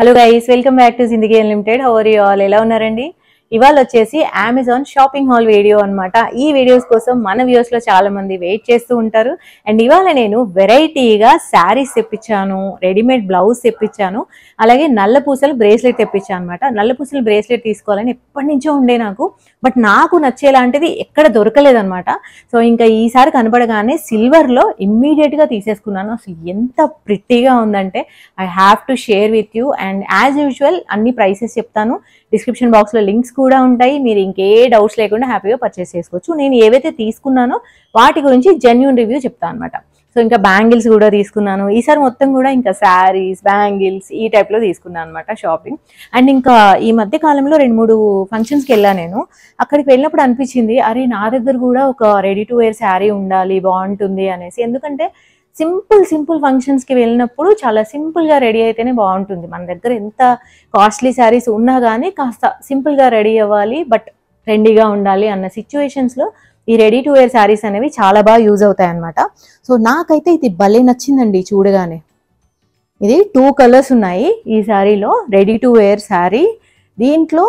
hello guys welcome back to Zindagi unlimited how are you all ఎలా ఉన్నారండి ఇవాళ వచ్చేసి అమెజాన్ షాపింగ్ హాల్ వీడియో అనమాట ఈ వీడియోస్ కోసం మన వ్యూస్లో మంది వెయిట్ చేస్తూ ఉంటారు అండ్ ఇవాళ నేను వెరైటీగా శారీస్ తెప్పించాను రెడీమేడ్ బ్లౌజ్ తెప్పించాను అలాగే నల్ల పూసలు బ్రేస్లెట్ తెప్పించాను అనమాట నల్ల పూసలు బ్రేస్లెట్ తీసుకోవాలని ఎప్పటి నుంచో ఉండే నాకు బట్ నాకు నచ్చేలాంటిది ఎక్కడ దొరకలేదనమాట సో ఇంకా ఈసారి కనబడగానే సిల్వర్లో ఇమ్మీడియట్గా తీసేసుకున్నాను అసలు ఎంత ప్రిట్టీగా ఉందంటే I have to share with you and as usual అన్ని ప్రైసెస్ చెప్తాను డిస్క్రిప్షన్ బాక్స్లో లింక్స్ కూడా ఉంటాయి మీరు ఇంకే డౌట్స్ లేకుండా హ్యాపీగా పర్చేస్ చేసుకోవచ్చు నేను ఏవైతే తీసుకున్నానో వాటి గురించి జెన్యున్ రివ్యూ చెప్తాను అనమాట సో ఇంకా బ్యాంగిల్స్ కూడా తీసుకున్నాను ఈసారి మొత్తం కూడా ఇంకా శారీస్ బ్యాంగిల్స్ ఈ టైప్లో తీసుకున్నాను అనమాట షాపింగ్ అండ్ ఇంకా ఈ మధ్య కాలంలో రెండు మూడు ఫంక్షన్స్కి వెళ్ళాను నేను అక్కడికి వెళ్ళినప్పుడు అనిపించింది అరే నా దగ్గర కూడా ఒక రెడీ టు వేర్ శారీ ఉండాలి బాగుంటుంది అనేసి ఎందుకంటే సింపుల్ సింపుల్ ఫంక్షన్స్కి వెళ్ళినప్పుడు చాలా సింపుల్గా రెడీ అయితేనే బాగుంటుంది మన దగ్గర ఎంత కాస్ట్లీ శారీస్ ఉన్నా కానీ కాస్త సింపుల్గా రెడీ అవ్వాలి బట్ ట్రెండీగా ఉండాలి అన్న సిచ్యువేషన్స్లో ఈ రెడీ టు వేర్ శారీస్ అనేవి చాలా బాగా యూజ్ అవుతాయి అనమాట సో నాకైతే ఇది భలే నచ్చిందండి చూడగానే ఇది టూ కలర్స్ ఉన్నాయి ఈ శారీలో రెడీ టు వేర్ శారీ దీంట్లో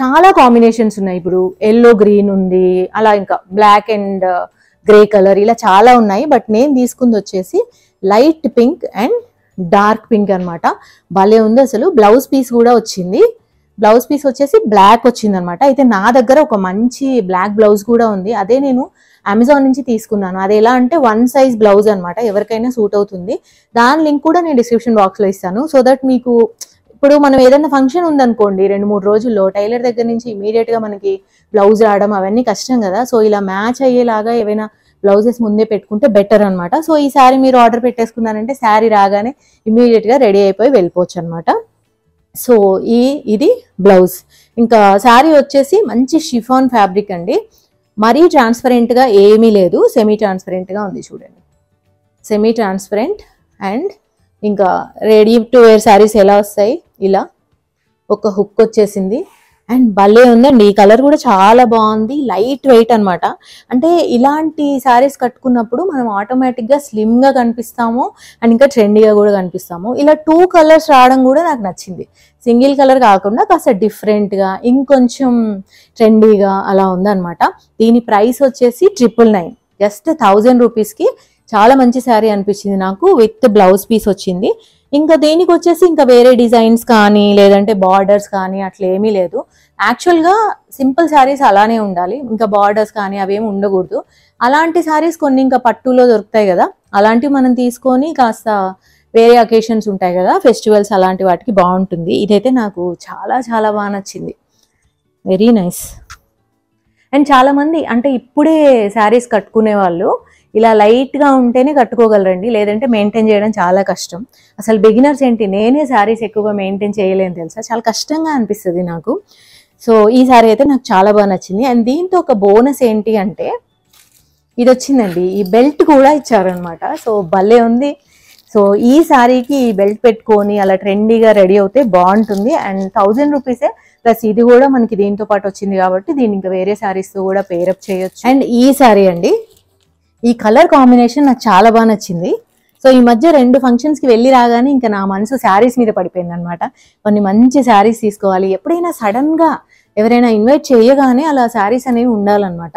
చాలా కాంబినేషన్స్ ఉన్నాయి ఇప్పుడు ఎల్లో గ్రీన్ ఉంది అలా ఇంకా బ్లాక్ అండ్ గ్రే కలర్ ఇలా చాలా ఉన్నాయి బట్ నేను తీసుకుంది వచ్చేసి light pink and dark pink అనమాట భలే ఉంది అసలు బ్లౌజ్ పీస్ కూడా వచ్చింది బ్లౌజ్ పీస్ వచ్చేసి బ్లాక్ వచ్చిందనమాట అయితే నా దగ్గర ఒక మంచి బ్లాక్ బ్లౌజ్ కూడా ఉంది అదే నేను అమెజాన్ నుంచి తీసుకున్నాను అది ఎలా అంటే వన్ సైజ్ బ్లౌజ్ అనమాట ఎవరికైనా సూట్ అవుతుంది దాని లింక్ కూడా నేను డిస్క్రిప్షన్ బాక్స్లో ఇస్తాను సో దట్ మీకు ఇప్పుడు మనం ఏదైనా ఫంక్షన్ ఉందనుకోండి రెండు మూడు రోజుల్లో టైలర్ దగ్గర నుంచి ఇమీడియట్గా మనకి బ్లౌజ్ రావడం అవన్నీ కష్టం కదా సో ఇలా మ్యాచ్ అయ్యేలాగా ఏవైనా బ్లౌజెస్ ముందే పెట్టుకుంటే బెటర్ అనమాట సో ఈ శారీ మీరు ఆర్డర్ పెట్టేసుకున్నారంటే శారీ రాగానే ఇమీడియట్గా రెడీ అయిపోయి వెళ్ళిపోవచ్చు అనమాట సో ఈ ఇది బ్లౌజ్ ఇంకా శారీ వచ్చేసి మంచి షిఫాన్ ఫ్యాబ్రిక్ అండి మరీ ట్రాన్స్పరెంట్గా ఏమీ లేదు సెమీ ట్రాన్స్పరెంట్గా ఉంది చూడండి సెమీ ట్రాన్స్పరెంట్ అండ్ ఇంకా రెడీ టు వేర్ శారీస్ ఎలా వస్తాయి ఇలా ఒక హుక్ వచ్చేసింది అండ్ భలే ఉందండి ఈ కలర్ కూడా చాలా బాగుంది లైట్ వెయిట్ అనమాట అంటే ఇలాంటి శారీస్ కట్టుకున్నప్పుడు మనం ఆటోమేటిక్గా స్లిమ్గా కనిపిస్తాము అండ్ ఇంకా ట్రెండీగా కూడా కనిపిస్తాము ఇలా టూ కలర్స్ రావడం కూడా నాకు నచ్చింది సింగిల్ కలర్ కాకుండా కాస్త డిఫరెంట్గా ఇంకొంచెం ట్రెండీగా అలా ఉందన్నమాట దీని ప్రైస్ వచ్చేసి ట్రిపుల్ నైన్ జస్ట్ థౌజండ్ రూపీస్కి చాలా మంచి శారీ అనిపించింది నాకు విత్ బ్లౌజ్ పీస్ వచ్చింది ఇంకా దేనికి వచ్చేసి ఇంకా వేరే డిజైన్స్ కానీ లేదంటే బార్డర్స్ కానీ అట్లా ఏమీ లేదు యాక్చువల్గా సింపుల్ శారీస్ అలానే ఉండాలి ఇంకా బార్డర్స్ కానీ అవేమి ఉండకూడదు అలాంటి శారీస్ కొన్ని ఇంకా పట్టులో దొరుకుతాయి కదా అలాంటివి మనం తీసుకొని కాస్త వేరే అకేషన్స్ ఉంటాయి కదా ఫెస్టివల్స్ అలాంటి వాటికి బాగుంటుంది ఇదైతే నాకు చాలా చాలా బాగా నచ్చింది వెరీ నైస్ అండ్ చాలామంది అంటే ఇప్పుడే శారీస్ కట్టుకునే వాళ్ళు ఇలా లైట్గా ఉంటేనే కట్టుకోగలరండి లేదంటే మెయింటైన్ చేయడం చాలా కష్టం అసలు బిగినర్స్ ఏంటి నేనే శారీస్ ఎక్కువగా మెయింటైన్ చేయలేని తెలుసా చాలా కష్టంగా అనిపిస్తుంది నాకు సో ఈ సారీ అయితే నాకు చాలా బాగా నచ్చింది అండ్ దీంతో ఒక బోనస్ ఏంటి అంటే ఇది వచ్చిందండి ఈ బెల్ట్ కూడా ఇచ్చారనమాట సో భలే ఉంది సో ఈ శారీకి ఈ బెల్ట్ పెట్టుకొని అలా ట్రెండీగా రెడీ అవుతే బాగుంటుంది అండ్ థౌజండ్ రూపీసే ప్లస్ ఇది కూడా మనకి దీంతో పాటు వచ్చింది కాబట్టి దీని ఇంకా వేరే శారీస్తో కూడా పేరప్ చేయొచ్చు అండ్ ఈ శారీ అండి ఈ కలర్ కాంబినేషన్ నాకు చాలా బాగా నచ్చింది సో ఈ మధ్య రెండు ఫంక్షన్స్కి వెళ్ళి రాగానే ఇంకా నా మనసు శారీస్ మీద పడిపోయింది అనమాట కొన్ని మంచి శారీస్ తీసుకోవాలి ఎప్పుడైనా సడన్గా ఎవరైనా ఇన్వైట్ చేయగానే అలా శారీస్ అనేవి ఉండాలన్నమాట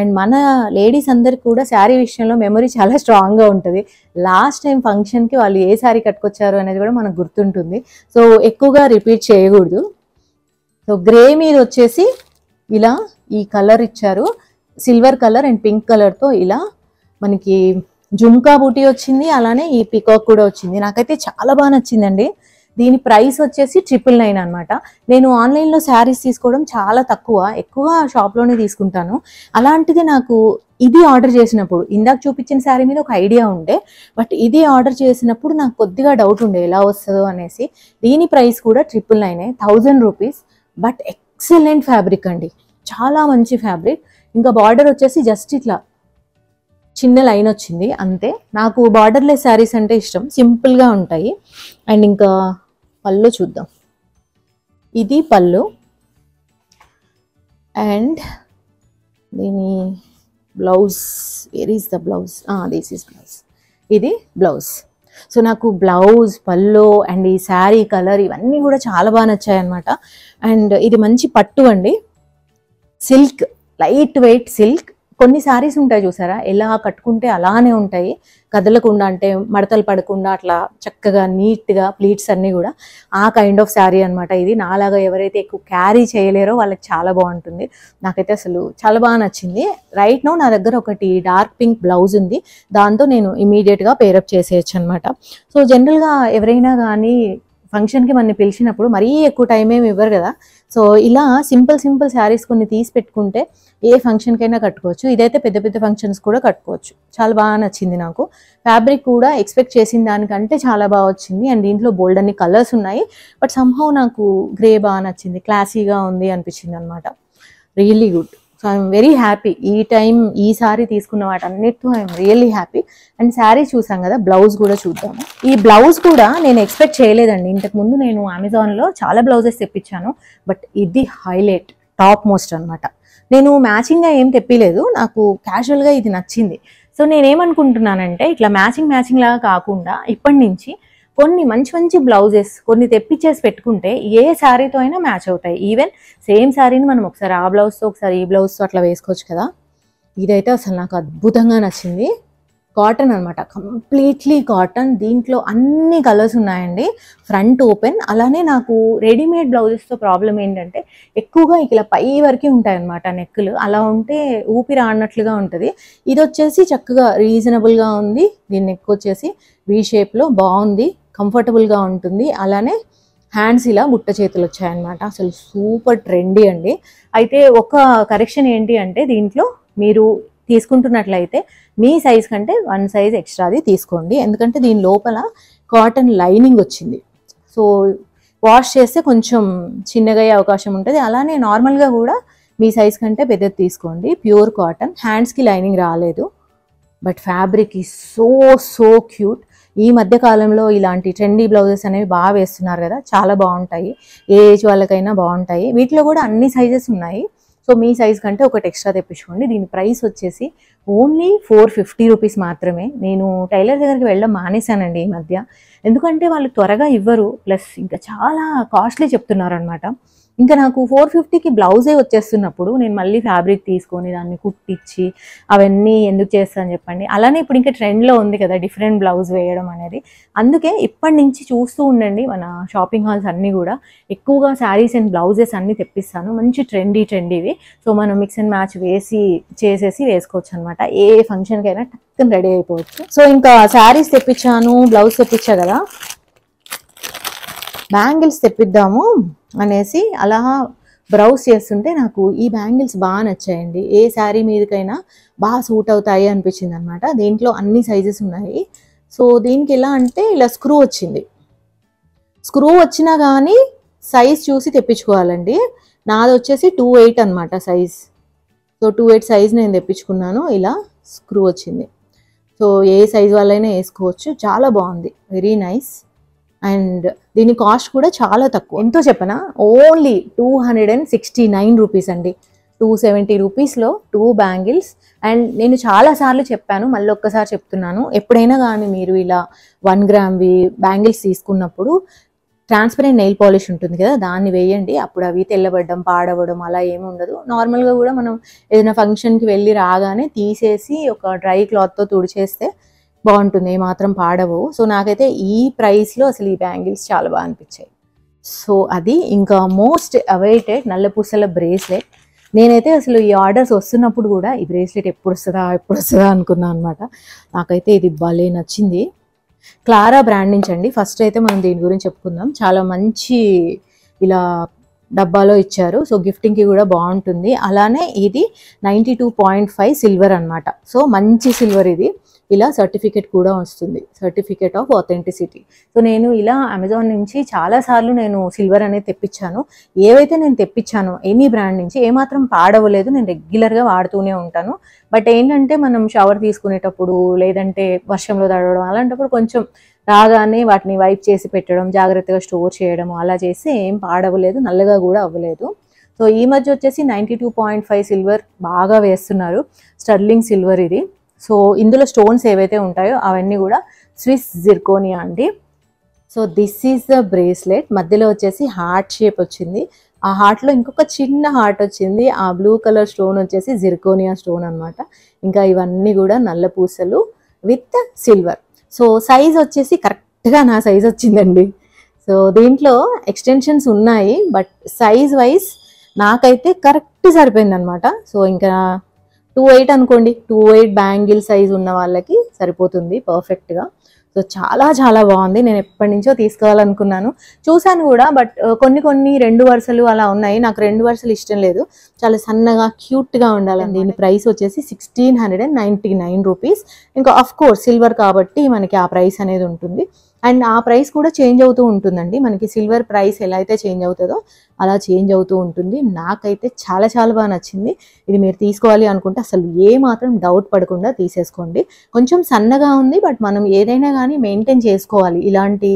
అండ్ మన లేడీస్ అందరికి కూడా శారీ విషయంలో మెమరీ చాలా స్ట్రాంగ్గా ఉంటుంది లాస్ట్ టైం ఫంక్షన్కి వాళ్ళు ఏ శారీ కట్టుకొచ్చారు అనేది కూడా మనకు గుర్తుంటుంది సో ఎక్కువగా రిపీట్ చేయకూడదు సో గ్రే మీద వచ్చేసి ఇలా ఈ కలర్ ఇచ్చారు సిల్వర్ కలర్ అండ్ పింక్ కలర్తో ఇలా మనకి జుంకా బూటీ వచ్చింది అలానే ఈ పికాక్ కూడా వచ్చింది నాకైతే చాలా బాగా నచ్చిందండి దీని ప్రైస్ వచ్చేసి ట్రిపుల్ నైన్ అనమాట నేను ఆన్లైన్లో శారీస్ తీసుకోవడం చాలా తక్కువ ఎక్కువ షాప్లోనే తీసుకుంటాను అలాంటిది నాకు ఇది ఆర్డర్ చేసినప్పుడు ఇందాక చూపించిన శారీ మీద ఒక ఐడియా ఉండే బట్ ఇది ఆర్డర్ చేసినప్పుడు నాకు కొద్దిగా డౌట్ ఉండే ఎలా వస్తుందో అనేసి దీని ప్రైస్ కూడా triple nine thousand rupees but excellent fabric అండి చాలా మంచి ఫ్యాబ్రిక్ ఇంకా బార్డర్ వచ్చేసి జస్ట్ ఇట్లా చిన్న లైన్ వచ్చింది అంతే నాకు బార్డర్లెస్ శారీస్ అంటే ఇష్టం సింపుల్గా ఉంటాయి అండ్ ఇంకా పళ్ళు చూద్దాం ఇది పళ్ళు అండ్ దీని blouse where is the blouse this is blouse ఇది బ్లౌజ్ సో నాకు బ్లౌజ్ పల్లో అండ్ ఈ శారీ కలర్ ఇవన్నీ కూడా చాలా బాగా నచ్చాయి అనమాట అండ్ ఇది మంచి పట్టు అండి సిల్క్ లైట్ వెయిట్ సిల్క్ కొన్ని శారీస్ ఉంటాయి చూసారా ఎలా కట్టుకుంటే అలానే ఉంటాయి కదలకుండా అంటే మడతలు పడకుండా అట్లా చక్కగా నీట్గా ప్లీట్స్ అన్నీ కూడా ఆ కైండ్ ఆఫ్ శారీ అనమాట ఇది నాలాగా ఎవరైతే ఎక్కువ క్యారీ చేయలేరో వాళ్ళకి చాలా బాగుంటుంది నాకైతే అసలు చాలా బాగా నచ్చింది రైట్ నో నా దగ్గర ఒకటి డార్క్ పింక్ బ్లౌజ్ ఉంది దాంతో నేను ఇమీడియట్గా పేరప్ చేసేయచ్చు అనమాట సో జనరల్గా ఎవరైనా కానీ ఫంక్షన్కి మనని పిలిచినప్పుడు మరీ ఎక్కువ టైం ఏమి ఇవ్వరు కదా సో ఇలా సింపుల్ సింపుల్ శారీస్ కొన్ని తీసి పెట్టుకుంటే ఏ ఫంక్షన్కైనా కట్టుకోవచ్చు ఇదైతే పెద్ద పెద్ద ఫంక్షన్స్ కూడా కట్టుకోవచ్చు చాలా బాగా నచ్చింది నాకు ఫ్యాబ్రిక్ కూడా ఎక్స్పెక్ట్ చేసిన దానికంటే చాలా బాగా వచ్చింది అండ్ దీంట్లో బోల్డ్ అన్ని కలర్స్ ఉన్నాయి బట్ సంహౌ నాకు గ్రే బాగా నచ్చింది క్లాసీగా ఉంది అనిపించింది అనమాట really good so I'm very happy ఈ టైం ఈ సారీ తీసుకున్న వాటన్నిటితో I'm really happy and sari చూసాం కదా బ్లౌజ్ కూడా చూద్దాము ఈ బ్లౌజ్ కూడా నేను ఎక్స్పెక్ట్ చేయలేదండి ఇంతకుముందు నేను అమెజాన్లో చాలా బ్లౌజెస్ తెప్పించాను బట్ ఇది హైలైట్ టాప్ మోస్ట్ అనమాట నేను మ్యాచింగ్గా ఏం తెప్పలేదు నాకు క్యాజువల్గా ఇది నచ్చింది సో నేనేమనుకుంటున్నానంటే ఇట్లా మ్యాచింగ్ మ్యాచింగ్ లాగా కాకుండా ఇప్పటి నుంచి కొన్ని మంచి మంచి బ్లౌజెస్ కొన్ని తెప్పించేసి పెట్టుకుంటే ఏ శారీతో అయినా మ్యాచ్ అవుతాయి ఈవెన్ సేమ్ శారీని మనం ఒకసారి ఆ బ్లౌజ్తో ఒకసారి ఈ బ్లౌజ్తో అట్లా వేసుకోవచ్చు కదా ఇదైతే అసలు నాకు అద్భుతంగా నచ్చింది కాటన్ అనమాట కంప్లీట్లీ కాటన్ దీంట్లో అన్ని కలర్స్ ఉన్నాయండి ఫ్రంట్ ఓపెన్ అలానే నాకు రెడీమేడ్ బ్లౌజెస్తో ప్రాబ్లం ఏంటంటే ఎక్కువగా ఇలా పై వరకే అనమాట నెక్కులు అలా ఉంటే ఊపిరి ఆడినట్లుగా ఉంటుంది ఇది వచ్చేసి చక్కగా రీజనబుల్గా ఉంది దీని నెక్ వచ్చేసి వీ షేప్లో బాగుంది కంఫర్టబుల్గా ఉంటుంది అలానే హ్యాండ్స్ ఇలా బుట్ట చేతులు వచ్చాయన్నమాట అసలు సూపర్ ట్రెండీ అండి అయితే ఒక కరెక్షన్ ఏంటి అంటే దీంట్లో మీరు తీసుకుంటున్నట్లయితే మీ సైజ్ కంటే వన్ సైజ్ ఎక్స్ట్రాది తీసుకోండి ఎందుకంటే దీని లోపల కాటన్ లైనింగ్ వచ్చింది సో వాష్ చేస్తే కొంచెం చిన్నగా అయ్యే అవకాశం ఉంటుంది అలానే నార్మల్గా కూడా మీ సైజ్ కంటే పెద్దది తీసుకోండి ప్యూర్ కాటన్ హ్యాండ్స్కి లైనింగ్ రాలేదు బట్ ఫ్యాబ్రిక్ ఈ సో సో క్యూట్ ఈ మధ్య కాలంలో ఇలాంటి ట్రెండీ బ్లౌజెస్ అనేవి బాగా వేస్తున్నారు కదా చాలా బాగుంటాయి ఏ ఏజ్ వాళ్ళకైనా బాగుంటాయి వీటిలో కూడా అన్ని సైజెస్ ఉన్నాయి సో మీ సైజ్ కంటే ఒకటి ఎక్స్ట్రా తెప్పించుకోండి దీని ప్రైస్ వచ్చేసి ఓన్లీ ఫోర్ ఫిఫ్టీ రూపీస్ మాత్రమే నేను టైలర్ దగ్గరికి వెళ్ళడం మానేశానండి ఈ మధ్య ఎందుకంటే వాళ్ళు త్వరగా ఇవ్వరు ప్లస్ ఇంకా చాలా కాస్ట్లీ చెప్తున్నారు అనమాట ఇంకా నాకు ఫోర్ ఫిఫ్టీకి బ్లౌజే వచ్చేస్తున్నప్పుడు నేను మళ్ళీ ఫ్యాబ్రిక్ తీసుకొని దాన్ని కుట్టించి అవన్నీ ఎందుకు చేస్తాను చెప్పండి అలానే ఇప్పుడు ఇంకా ట్రెండ్లో ఉంది కదా డిఫరెంట్ బ్లౌజ్ వేయడం అనేది అందుకే ఇప్పటి నుంచి చూస్తూ ఉండండి మన షాపింగ్ హాల్స్ అన్నీ కూడా ఎక్కువగా శారీస్ అండ్ బ్లౌజెస్ అన్నీ తెప్పిస్తాను మంచి ట్రెండీ ట్రెండీవి సో మనం మిక్స్ అండ్ మ్యాచ్ వేసి చేసేసి వేసుకోవచ్చు అనమాట ఏ ఫంక్షన్కైనా టక్కుని రెడీ అయిపోవచ్చు సో ఇంకా శారీస్ తెప్పించాను బ్లౌజ్ తెప్పించా కదా బ్యాంగిల్స్ తెప్పిద్దాము అనేసి అలా బ్రౌజ్ చేస్తుంటే నాకు ఈ బ్యాంగిల్స్ బాగా నచ్చాయండి ఏ శారీ మీదకైనా బాగా సూట్ అవుతాయి అనిపించింది అనమాట దీంట్లో అన్ని సైజెస్ ఉన్నాయి సో దీనికి ఎలా అంటే ఇలా స్క్రూ వచ్చింది స్క్రూ వచ్చినా కానీ సైజ్ చూసి తెప్పించుకోవాలండి నాది వచ్చేసి టూ ఎయిట్ అనమాట size so two eight size నేను తెప్పించుకున్నాను ఇలా స్క్రూ వచ్చింది సో ఏ సైజ్ వాళ్ళైనా వేసుకోవచ్చు చాలా బాగుంది వెరీ నైస్ అండ్ దీని కాస్ట్ కూడా చాలా తక్కువ ఎంతో చెప్పనా only two hundred and sixty nine rupees అండి టూ సెవెంటీ రూపీస్లో టూ బ్యాంగిల్స్ అండ్ నేను చాలాసార్లు చెప్పాను మళ్ళీ ఒక్కసారి చెప్తున్నాను ఎప్పుడైనా కానీ మీరు ఇలా వన్ గ్రామ్వి బ్యాంగిల్స్ తీసుకున్నప్పుడు ట్రాన్స్పరెంట్ నెయిల్ పాలిష్ ఉంటుంది కదా దాన్ని వేయండి అప్పుడు అవి తెల్లబడ్డం పాడవడం అలా ఏమి ఉండదు నార్మల్గా కూడా మనం ఏదైనా ఫంక్షన్కి వెళ్ళి రాగానే తీసేసి ఒక డ్రై క్లాత్తో తుడిచేస్తే బాగుంటుంది ఏమాత్రం పాడవు సో నాకైతే ఈ ప్రైస్లో అసలు ఈ బ్యాంగిల్స్ చాలా బాగా అనిపించాయి సో అది ఇంకా మోస్ట్ అవైటెడ్ నల్లపూసల బ్రేస్లెట్ నేనైతే అసలు ఈ ఆర్డర్స్ వస్తున్నప్పుడు కూడా ఈ బ్రేస్లెట్ ఎప్పుడు వస్తుందా ఎప్పుడు వస్తుందా అనుకున్నాను అనమాట నాకైతే ఇది భలే నచ్చింది క్లారా బ్రాండ్ నుంచి అండి ఫస్ట్ అయితే మనం దీని గురించి చెప్పుకుందాం చాలా మంచి ఇలా డబ్బాలో ఇచ్చారు సో గిఫ్టింగ్కి కూడా బాగుంటుంది అలానే ఇది నైంటీ సిల్వర్ అనమాట సో మంచి సిల్వర్ ఇది ఇలా సర్టిఫికేట్ కూడా వస్తుంది సర్టిఫికేట్ ఆఫ్ అథెంటిసిటీ సో నేను ఇలా అమెజాన్ నుంచి చాలాసార్లు నేను సిల్వర్ అనేది తెప్పించాను ఏవైతే నేను తెప్పించానో ఎనీ బ్రాండ్ నుంచి ఏమాత్రం పాడవలేదు నేను రెగ్యులర్గా వాడుతూనే ఉంటాను బట్ ఏంటంటే మనం షవర్ తీసుకునేటప్పుడు లేదంటే వర్షంలో తడవడం అలాంటప్పుడు కొంచెం రాగానే వాటిని వైప్ చేసి పెట్టడం జాగ్రత్తగా స్టోర్ చేయడం అలా చేసి ఏం పాడవలేదు నల్లగా కూడా అవ్వలేదు సో ఈ మధ్య వచ్చేసి ninety two point five silver బాగా వేస్తున్నారు స్టర్లింగ్ సిల్వర్ ఇది సో ఇందులో స్టోన్స్ ఏవైతే ఉంటాయో అవన్నీ కూడా స్విస్ జిర్కోనియా అండి so this is the bracelet మధ్యలో వచ్చేసి హార్ట్ షేప్ వచ్చింది ఆ హార్ట్లో ఇంకొక చిన్న హార్ట్ వచ్చింది ఆ బ్లూ కలర్ స్టోన్ వచ్చేసి జిర్కోనియా స్టోన్ అనమాట ఇంకా ఇవన్నీ కూడా నల్ల పూసలు విత్ సిల్వర్ సో సైజ్ వచ్చేసి కరెక్ట్గా నా సైజ్ వచ్చిందండి సో దీంట్లో ఎక్స్టెన్షన్స్ ఉన్నాయి బట్ సైజ్ వైజ్ నాకైతే కరెక్ట్ సరిపోయింది అనమాట సో ఇంకా టూ ఎయిట్ అనుకోండి టూ ఎయిట్ బ్యాంగిల్ సైజ్ ఉన్న వాళ్ళకి సరిపోతుంది పర్ఫెక్ట్గా సో చాలా చాలా బాగుంది నేను ఎప్పటి నుంచో తీసుకోవాలనుకున్నాను చూశాను కూడా బట్ కొన్ని కొన్ని రెండు వరుసలు అలా ఉన్నాయి నాకు రెండు వరుసలు ఇష్టం లేదు చాలా సన్నగా క్యూట్గా ఉండాలండి దీని ప్రైస్ వచ్చేసి sixteen hundred and ninety nine rupees ఇంకా అఫ్కోర్స్ కోర్స్ సిల్వర్ కాబట్టి మనకి ఆ ప్రైస్ అనేది ఉంటుంది అండ్ ఆ ప్రైస్ కూడా చేంజ్ అవుతూ ఉంటుందండి మనకి సిల్వర్ ప్రైస్ ఎలా అయితే చేంజ్ అవుతుందో అలా చేంజ్ అవుతూ ఉంటుంది నాకైతే చాలా చాలా బాగా నచ్చింది ఇది మీరు తీసుకోవాలి అనుకుంటే అసలు ఏ మాత్రం డౌట్ పడకుండా తీసేసుకోండి కొంచెం సన్నగా ఉంది బట్ మనం ఏదైనా కానీ మెయింటైన్ చేసుకోవాలి ఇలాంటి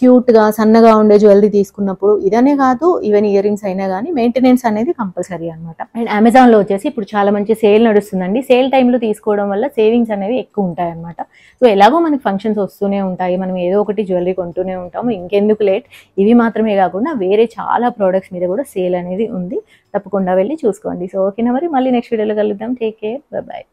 క్యూట్గా సన్నగా ఉండే జ్యువెలరీ తీసుకున్నప్పుడు ఇదనే కాదు ఈవెన్ ఇయర్ రింగ్స్ అయినా కానీ మెయింటెనెన్స్ అనేది కంపల్సరీ అనమాట అండ్ అమెజాన్లో వచ్చేసి ఇప్పుడు చాలా మంచి సేల్ నడుస్తుందండి సేల్ టైంలో తీసుకోవడం వల్ల సేవింగ్స్ అనేవి ఎక్కువ ఉంటాయి అనమాట సో ఎలాగో మనకి ఫంక్షన్స్ వస్తూనే ఉంటాయి మనం ఏదో ఒకటి జ్యువెలరీ కొంటూనే ఉంటాము ఇంకెందుకు లేట్ ఇవి మాత్రమే కాకుండా వేరే చాలా ప్రోడక్ట్స్ మీద కూడా సేల్ అనేది ఉంది తప్పకుండా వెళ్ళి చూసుకోండి సో ఓకేనా మరి మళ్ళీ నెక్స్ట్ వీడియోలో కలుద్దాం టేక్ కేర్ బాయ్